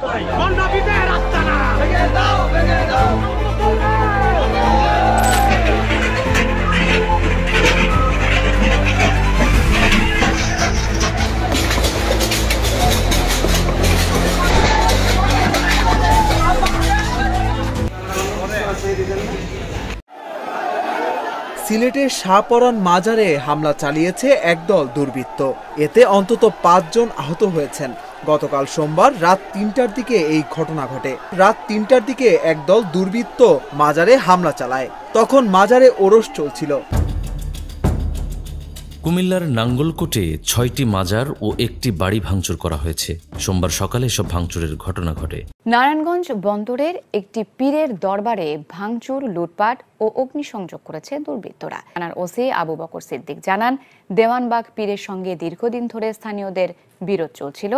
সিলেটের শাহপরান মাজারে হামলা চালিয়েছে একদল দুর্বৃত্ত এতে অন্তত পাঁচজন আহত হয়েছেন গতকাল সোমবার রাত তিনটার দিকে এই ঘটনা ঘটে রাত তিনটার দিকে একদল দুর্বৃত্ত মাজারে হামলা চালায় তখন মাজারে ওরস চলছিল কুমিল্লার নাঙ্গলকোটে ছয়টি মাজার ও একটি বাড়ি ভাঙচুর করা হয়েছে সোমবার সকালে সব ভাঙচুরের ঘটনা ঘটে নারায়ণগঞ্জ বন্দরের একটি পীরের দরবারে ভাঙচুর লুটপাট ও অগ্নিসংযোগ করেছে দুর্বৃত্তরা থানার ওসি আবু বকর সিদ্দিক জানান দেওয়ানবাগ পীরের সঙ্গে দীর্ঘদিন ধরে স্থানীয়দের বিরোধ চলছিল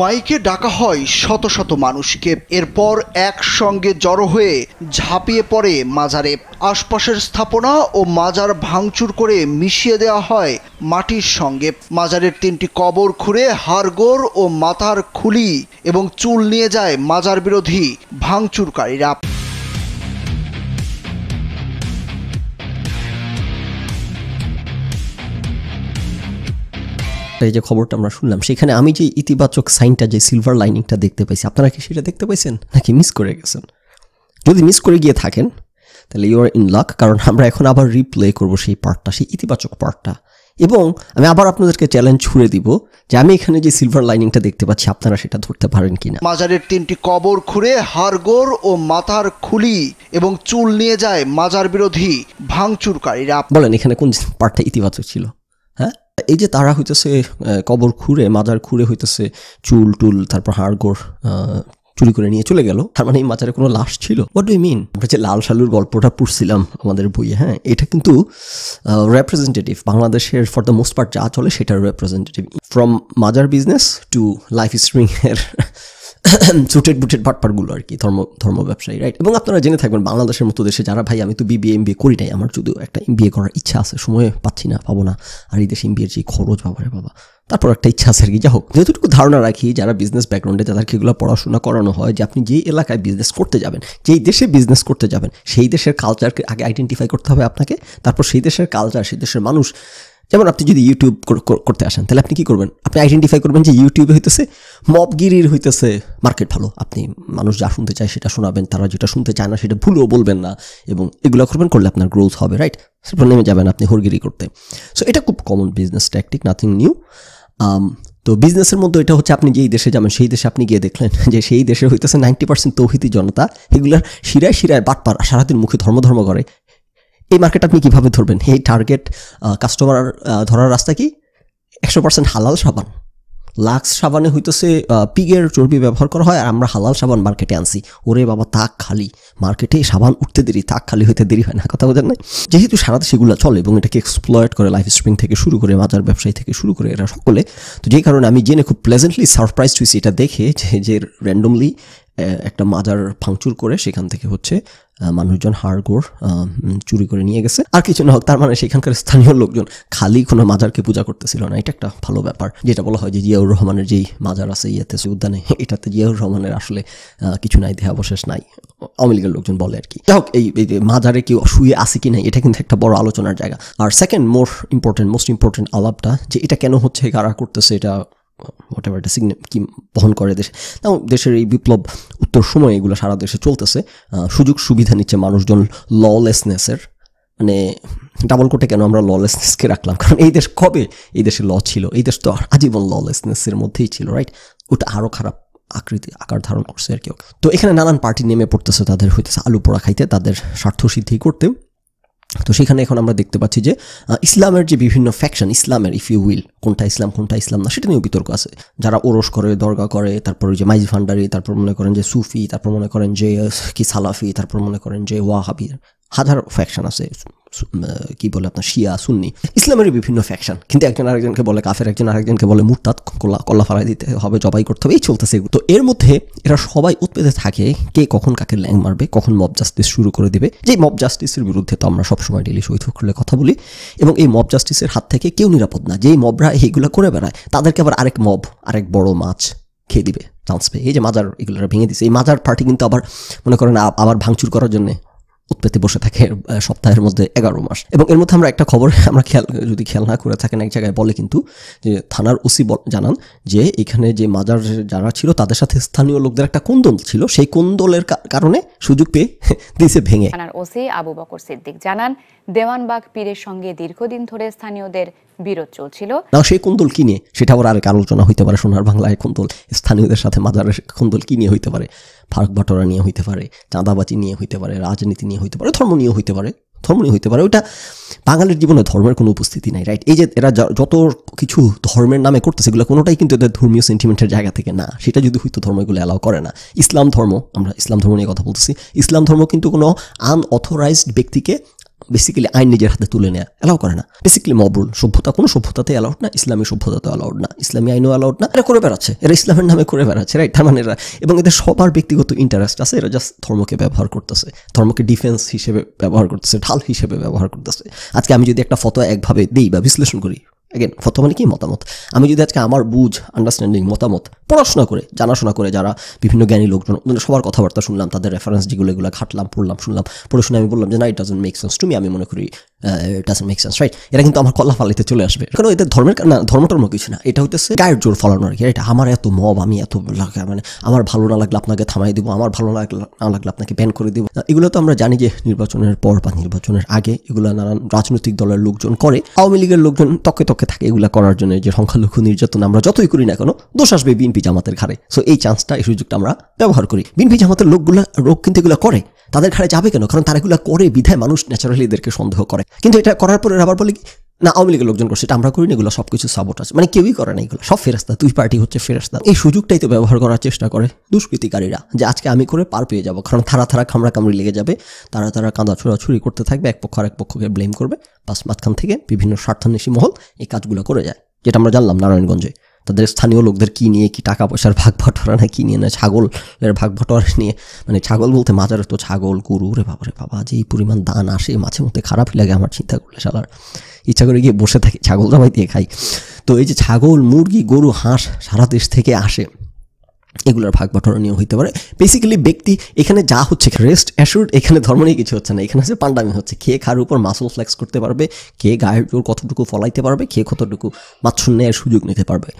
মাইকে ডাকা হয় শত শত মানুষকে এরপর একসঙ্গে জড়ো হয়ে ঝাঁপিয়ে পড়ে মাজারে আশপাশের স্থাপনা ও মাজার ভাঙচুর করে মিশিয়ে দেওয়া হয় মাটির সঙ্গে মাজারের তিনটি কবর খুঁড়ে হাড়গোড় ও মাথার খুলি এবং চুল নিয়ে যায় মাজার বিরোধী ভাঙচুরকারীরা এই যে খবরটা আমরা শুনলাম সেখানে আমি যে ইতিবাচক সাইনটা যে সিলভার লাইনিংটা দেখতে পাইছি আপনারা কি সেটা দেখতে পাইছেন নাকি মিস করে গেছেন যদি মিস করে গিয়ে থাকেন তাহলে ইউ আর ইন লাক কারণ আমরা এখন আবার রিপ্লে করব সেই পার্টটা সেই ইতিবাচক পার্টটা এবং আমি আবার আপনাদেরকে চ্যালেঞ্জ ছুড়ে দিব যে আমি এখানে যে সিলভার লাইনিংটা দেখতে পাচ্ছি আপনারা সেটা ধরতে পারেন কিনা মাজারের তিনটি কবর খুঁড়ে হাড়গোড় ও মাথার খুলি এবং চুল নিয়ে যায় মাজার বিরোধী ভাঙচুরকারীরা বলেন এখানে কোন পার্টটা ইতিবাচক ছিল এই যে তারা হইতেছে কবর খুঁড়ে মাজার খুঁড়ে হইতেছে চুল টুল তারপর হাড়গোড় চুরি করে নিয়ে চলে গেল তার মানে এই মাজারে কোনো লাশ ছিল হোয়াট ডু মিন আমরা যে লাল সালুর গল্পটা পড়ছিলাম আমাদের বইয়ে হ্যাঁ এটা কিন্তু রেপ্রেজেন্টেটিভ বাংলাদেশের ফর দ্য মোস্ট পার্ট যা চলে সেটার রেপ্রেজেন্টেটিভ ফ্রম মাজার বিজনেস টু লাইফ স্ট্রিংয়ের সুটেড বুটেড ভাটপাটগুলো আর কি ধর্ম ধর্ম ব্যবসায়ী রাইট এবং আপনারা জেনে থাকবেন বাংলাদেশের মতো দেশে যারা ভাই আমি তো বিবিএ এম বিএ করি নাই আমার যদিও একটা এম বিএ করার ইচ্ছা আছে সময় পাচ্ছি না পাবো না আর এই দেশে এম বিএর যে খরচ বাবারে বাবা তারপর একটা ইচ্ছা আছে আর কি যা হোক যেহেতুটুকু ধারণা রাখি যারা বিজনেস ব্যাকগ্রাউন্ডে যাদেরকে এগুলো পড়াশোনা করানো হয় যে আপনি যেই এলাকায় বিজনেস করতে যাবেন যেই দেশে বিজনেস করতে যাবেন সেই দেশের কালচারকে আগে আইডেন্টিফাই করতে হবে আপনাকে তারপর সেই দেশের কালচার সেই দেশের মানুষ যেমন আপনি যদি ইউটিউব করতে আসেন তাহলে আপনি কি করবেন আপনি আইডেন্টিফাই করবেন যে ইউটিউবে হইতেছে মবগিরির হইতেছে মার্কেট ভালো আপনি মানুষ যা শুনতে চায় সেটা শোনাবেন তারা যেটা শুনতে চায় না সেটা ভুলও বলবেন না এবং এগুলো করবেন করলে আপনার গ্রোথ হবে রাইট সেরপর নেমে যাবেন আপনি হরগিরি করতে সো এটা খুব common business tactic nothing new তো বিজনেসের মধ্যে এটা হচ্ছে আপনি যেই দেশে যাবেন সেই দেশে আপনি গিয়ে দেখলেন যে সেই দেশে হইতেছে নাইনটি পার্সেন্ট তৌহিতি জনতা এগুলার শিরায় শিরায় বাটপার সারাদিন মুখে ধর্ম ধর্ম করে এই মার্কেট আপনি কিভাবে ধরবেন এই টার্গেট কাস্টমার ধরার রাস্তা কি একশো পার্সেন্ট হালাল সাবান লাক্স সাবানে হইতেছে পিগের চর্বি ব্যবহার করা হয় আর আমরা হালাল সাবান মার্কেটে আনছি ওরে বাবা তাক খালি মার্কেটে সাবান উঠতে দেরি তাক খালি হইতে দেরি হয় না কথা বোঝেন নাই যেহেতু সারা সেগুলো চলে এবং এটাকে এক্সপ্লয়েড করে লাইফ স্ট্রিং থেকে শুরু করে মাজার ব্যবসায়ী থেকে শুরু করে এরা সকলে তো যেই কারণে আমি জেনে খুব প্লেজেন্টলি সারপ্রাইজ হয়েছি এটা দেখে যে যে র্যান্ডমলি একটা মাজার ভাঙচুর করে সেখান থেকে হচ্ছে মানুষজন হাড়গোড় চুরি করে নিয়ে গেছে আর কিছু না হোক তার মানে সেখানকার স্থানীয় লোকজন খালি কোনো মাজারকে পূজা করতেছিল না এটা একটা ভালো ব্যাপার যেটা বলা হয় যে জিয়াউর রহমানের যেই মাজার আছে ইয়েতে উদ্যানে এটাতে জিয়াউর রহমানের আসলে কিছু নাই দেহাবশেষ নাই আওয়ামী লীগের লোকজন বলে আর কি যাই হোক এই মাজারে কেউ শুয়ে আছে কি নাই এটা কিন্তু একটা বড় আলোচনার জায়গা আর second more important most important আলাপটা যে এটা কেন হচ্ছে কারা করতেছে এটা হোয়াট এভার এটা কি বহন করে দেশে তাও দেশের এই বিপ্লব উত্তর সময় এগুলো সারা দেশে চলতেছে সুযোগ সুবিধা নিচ্ছে মানুষজন ললেসনেসের মানে ডাবল কোটে কেন আমরা ললেসনেসকে রাখলাম কারণ এই দেশ কবে এই দেশে ল ছিল এই দেশ তো আজীবন ললেসনেসের মধ্যেই ছিল রাইট ওটা আরও খারাপ আকৃতি আকার ধারণ করছে আর কেউ তো এখানে নানান পার্টি নেমে পড়তেছে তাদের হইতেছে আলু পোড়া খাইতে তাদের স্বার্থ সিদ্ধি করতেও তো সেখানে এখন আমরা দেখতে পাচ্ছি যে ইসলামের যে বিভিন্ন ফ্যাকশন ইসলামের ইফ ইউ উইল কোনটা ইসলাম কোনটা ইসলাম না সেটা নিয়েও বিতর্ক আছে যারা ওরস করে দরগা করে তারপর যে মাইজ ভান্ডারি তারপর মনে করেন যে সুফি তারপর মনে করেন যে কি সালাফি তারপর মনে করেন যে ওয়াহাবি হাজার ফ্যাকশন আছে কি বলে আপনার শিয়া সুন্নি ইসলামেরই বিভিন্ন ফ্যাকশন কিন্তু একজন আরেকজনকে বলে কাফের একজন আরেকজনকে বলে মুরতাদ কল্লা কল্লা ফালাই দিতে হবে জবাই করতে হবে এই চলতেছে তো এর মধ্যে এরা সবাই উৎপেদে থাকে কে কখন কাকে ল্যাং মারবে কখন মব জাস্টিস শুরু করে দেবে যে মব জাস্টিসের বিরুদ্ধে তো আমরা সবসময় ডেলি শহীদ কথা বলি এবং এই মব জাস্টিসের হাত থেকে কেউ নিরাপদ না যেই মবরা এইগুলো করে বেড়ায় তাদেরকে আবার আরেক মব আরেক বড় মাছ খেয়ে দিবে চান্স পেয়ে এই যে মাজার এগুলোরা ভেঙে দিছে এই মাজার পার্টি কিন্তু আবার মনে করেন আবার ভাঙচুর করার জন্য উৎপত্তি বসে থাকে সপ্তাহের মধ্যে এগারো মাস এবং এর মধ্যে আমরা একটা খবর আমরা খেয়াল যদি খেয়াল না করে থাকেন এক জায়গায় বলে কিন্তু যে থানার ওসি জানান যে এখানে যে মাজার যারা ছিল তাদের সাথে স্থানীয় লোকদের একটা কোন্দল ছিল সেই কোন্দলের কারণে সুযোগ পেয়ে দিয়েছে ভেঙে থানার ওসি আবু বকর সিদ্দিক জানান দেওয়ানবাগ পীরের সঙ্গে দীর্ঘদিন ধরে স্থানীয়দের বিরোধ চলছিল না সেই কুন্দল কি নিয়ে সেটা আবার আরেক আলোচনা হইতে পারে সোনার বাংলায় কুন্দল স্থানীয়দের সাথে মাজারের কুন্দল কি নিয়ে হইতে পারে ফারুক ভাটোরা নিয়ে হইতে পারে চাঁদাবাজি নিয়ে হইতে পারে রাজনীতি নিয়ে হইতে পারে ধর্ম নিয়ে হইতে পারে ধর্ম নিয়ে হইতে পারে ওটা বাঙালির জীবনে ধর্মের কোনো উপস্থিতি নাই রাইট এই যে এরা যত কিছু ধর্মের নামে করতেছে সেগুলো কোনোটাই কিন্তু এদের ধর্মীয় সেন্টিমেন্টের জায়গা থেকে না সেটা যদি হয়তো এগুলো অ্যালাউ করে না ইসলাম ধর্ম আমরা ইসলাম ধর্ম নিয়ে কথা বলতেছি ইসলাম ধর্ম কিন্তু কোনো আনঅথরাইজড ব্যক্তিকে বেসিক্যালি আইন নিজের হাতে তুলে নেয়া অ্যালাউ করে না বেসিক্যালি মবরুল সভ্যতা কোনো সভ্যতাতে অ্যালাউড না ইসলামী সভ্যতাতে অ্যালাউড না ইসলামী আইনও অ্যালাউড না এরা করে বেড়াচ্ছে এরা ইসলামের নামে করে বেড়াচ্ছে রাইট তার মানে এরা এবং এদের সবার ব্যক্তিগত ইন্টারেস্ট আছে এরা জাস্ট ধর্মকে ব্যবহার করতেছে ধর্মকে ডিফেন্স হিসেবে ব্যবহার করতেছে ঢাল হিসেবে ব্যবহার করতেছে আজকে আমি যদি একটা ফতোয়া একভাবে দিই বা বিশ্লেষণ করি অ্যাগেন ফতোয়া মানে কি মতামত আমি যদি আজকে আমার বুঝ আন্ডারস্ট্যান্ডিং মতামত পড়াশোনা করে জানাশোনা করে যারা বিভিন্ন জ্ঞানী লোকজন ওদের মানে সবার কথাবার্তা শুনলাম তাদের রেফারেন্স যেগুলো এগুলো ঘাটলাম পড়লাম শুনলাম পড়ে শুনে আমি বললাম যে না it doesn't make sense to me আমি মনে করি ডাজেন্ট মেক সেন্স রাইট এটা কিন্তু আমার কল্লা ফালিতে চলে আসবে কারণ এটা ধর্মের না ধর্মটর্ম কিছু না এটা হচ্ছে গায়ের জোর ফলানো আর কি এটা আমার এত মব আমি এত মানে আমার ভালো না লাগলে আপনাকে থামাই দিব আমার ভালো না লাগলে আপনাকে ব্যান করে দেবো এগুলো তো আমরা জানি যে নির্বাচনের পর বা নির্বাচনের আগে এগুলো নানান রাজনৈতিক দলের লোকজন করে আওয়ামী লীগের লোকজন তকে তকে থাকে এগুলো করার জন্য যে সংখ্যালঘু নির্যাতন আমরা যতই করি না কেন দোষ আসবে বিএনপি জামাতের ঘাড়ে সো এই চান্সটা এই সুযোগটা আমরা ব্যবহার করি বিএনপি জামাতের লোকগুলো লোক কিন্তু এগুলো করে তাদের ঘাড়ে যাবে কেন কারণ তারা এগুলো করে বিধায় মানুষ ন্যাচারালি এদেরকে সন্দেহ করে কিন্তু এটা করার পরে আবার বলে কি না আওয়ামী লীগের লোকজন করছে এটা আমরা করি না এগুলো সব কিছু সাপোর্ট আছে মানে কেউই করে না এগুলো সব ফেরাস্তা দুই পার্টি হচ্ছে ফেরাস্তা এই সুযোগটাই তো ব্যবহার করার চেষ্টা করে দুষ্কৃতিকারীরা যে আজকে আমি করে পার পেয়ে যাবো কারণ থারা থারা খামড়া কামড়ি লেগে যাবে তারা তারা কাঁদা ছুরি করতে থাকবে এক পক্ষ আর এক পক্ষকে ব্লেম করবে বাস মাঝখান থেকে বিভিন্ন স্বার্থান্বেষী মহল এই কাজগুলো করে যায় যেটা আমরা জানলাম নারায়ণগঞ্জে তাদের স্থানীয় লোকদের কী নিয়ে কি টাকা পয়সার ভাগ ভটরা না কী নিয়ে না ছাগলের ভাগ বটরা নিয়ে মানে ছাগল বলতে মাজারে তো ছাগল গরু রে বাবা রে বাবা যেই পরিমাণ দান আসে মাঝে মধ্যে খারাপই লাগে আমার চিন্তা করলে সালার ইচ্ছা করে গিয়ে বসে থাকি ছাগল জবাই দিয়ে খাই তো এই যে ছাগল মুরগি গরু হাঁস সারা দেশ থেকে আসে এগুলোর ভাগ বটরা নিয়ম হইতে পারে বেসিক্যালি ব্যক্তি এখানে যা হচ্ছে রেস্ট অ্যাসুর্ড এখানে ধর্ম নিয়ে কিছু হচ্ছে না এখানে হচ্ছে পান্ডামি হচ্ছে কে খার উপর মাসল ফ্লেক্স করতে পারবে কে গায়ের কতটুকু ফলাইতে পারবে কে কতটুকু নেয়ার সুযোগ নিতে পারবে